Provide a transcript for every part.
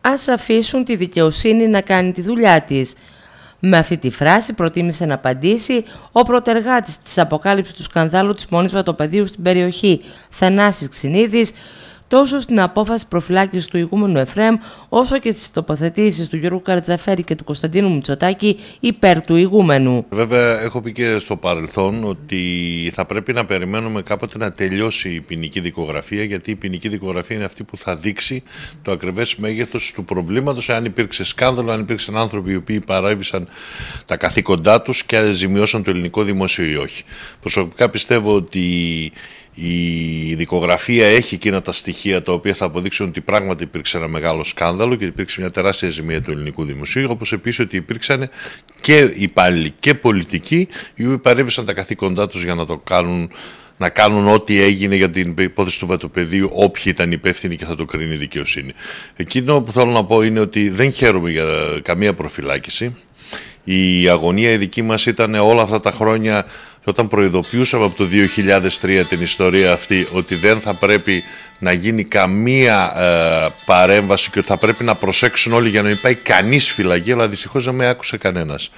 Ας αφήσουν τη δικαιοσύνη να κάνει τη δουλειά της. Με αυτή τη φράση προτίμησε να απαντήσει ο πρωτεργάτης της αποκάλυψης του σκανδάλου της μόνης βατοπεδίου στην περιοχή, Θανάσης Ξινίδης, τόσο στην απόφαση προφυλάκησης του ηγούμενου Εφρέμ, όσο και τι τοποθετήσεις του Γιώργου Καρτζαφέρη και του Κωνσταντίνου Μητσοτάκη υπέρ του ηγούμενου. Βέβαια, έχω πει και στο παρελθόν ότι θα πρέπει να περιμένουμε κάποτε να τελειώσει η ποινική δικογραφία, γιατί η ποινική δικογραφία είναι αυτή που θα δείξει το ακριβές μέγεθος του προβλήματος, αν υπήρξε σκάνδαλο, αν υπήρξαν άνθρωποι οι οποίοι παράβησαν τα καθήκοντά τους και ζημιώσαν το ελληνικό δημόσιο ή όχι. Προσωπικά πιστεύω ότι η δικογραφία έχει εκείνα τα στοιχεία τα οποία θα αποδείξουν ότι πράγματι υπήρξε ένα μεγάλο σκάνδαλο και υπήρξε μια τεράστια ζημία του ελληνικού δημοσίου, όπως επίσης ότι υπήρξαν και υπάλληλοι και πολιτικοί οι οποίοι παρέβησαν τα καθήκοντά τους για να το κάνουν να κάνουν ό,τι έγινε για την υπόθεση του βατοπεδίου, όποιοι ήταν υπεύθυνοι και θα το κρίνει η δικαιοσύνη. Εκείνο που θέλω να πω είναι ότι δεν χαίρομαι για καμία προφυλάκηση. Η αγωνία η δική μας ήταν όλα αυτά τα χρόνια όταν προειδοποιούσαμε από το 2003 την ιστορία αυτή ότι δεν θα πρέπει να γίνει καμία ε, παρέμβαση και ότι θα πρέπει να προσέξουν όλοι για να μην πάει κανείς φυλακή, αλλά δυστυχώς δεν με άκουσε κανένας.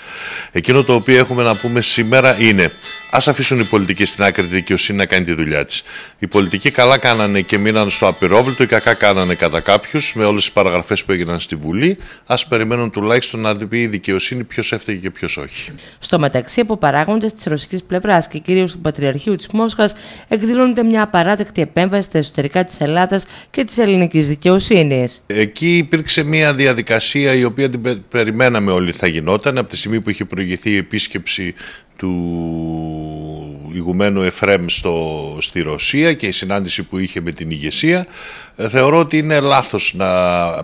Εκείνο το οποίο έχουμε να πούμε σήμερα είναι ας αφήσουν οι πολιτικοί στην άκρη τη δικαιοσύνη να κάνει τη δουλειά της. Οι πολιτικοί καλά κάνανε και μείναν στο απειρόβλητο, οι κακά κάνανε κατά κάποιους με όλες τις παραγραφές που έγιναν στη Βουλή. Ας περιμένουν τουλάχιστον να δει η δικαιοσύνη ποιος έφταιγε και ποιος όχι. Στο μεταξύ από παράγοντες της ρωσικής πλευράς και κυρίως του Πατριαρχείου της Μόσχας εκδηλώνεται μια απαράδεκτη επέμβαση στα εσωτερικά της Ελλάδας και της ελληνικής δικαιοσύνης. Εκεί υπήρξε μια διαδικασία η οποία την περιμέναμε όλοι θα γινόταν από τη στιγμή που είχε προηγηθεί η επίσκεψη του ηγουμένου Εφρέμ στο, στη Ρωσία και η συνάντηση που είχε με την ηγεσία ε, θεωρώ ότι είναι λάθος να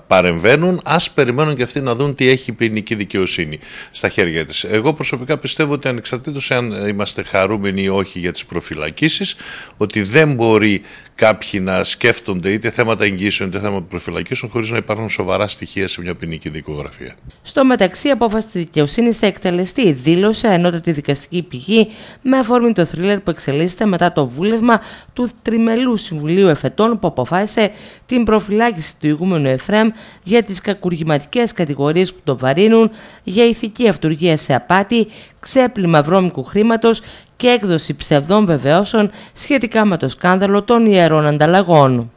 παρεμβαίνουν ας περιμένουν και αυτοί να δουν τι έχει η ποινική δικαιοσύνη στα χέρια της. Εγώ προσωπικά πιστεύω ότι ανεξαρτήτως αν είμαστε χαρούμενοι ή όχι για τις προφυλακίσεις ότι δεν μπορεί κάποιοι να σκέφτονται είτε θέματα εγγύσεων είτε θέματα προφυλακίσεων χωρίς να υπάρχουν σοβαρά στοιχεία σε μια ποινική δικογραφία. Στο μεταξύ απόφαση της δικαιοσύνης θα εκτελεστεί δήλωσε ενότητα τη δικαστική πηγή με αφορμή το θρίλερ που εξελίσσεται μετά το βούλευμα του Τριμελού Συμβουλίου Εφετών που αποφάσισε την προφυλάκηση του ηγούμενου Εφρέμ για τις κακουργηματικές κατηγορίες που τον βαρύνουν για ηθική αυτουργία σε απάτη, ξέπλυμα βρώμικου χρήματος και έκδοση ψευδών βεβαιώσεων σχετικά με το σκάνδαλο των ιερών ανταλλαγών.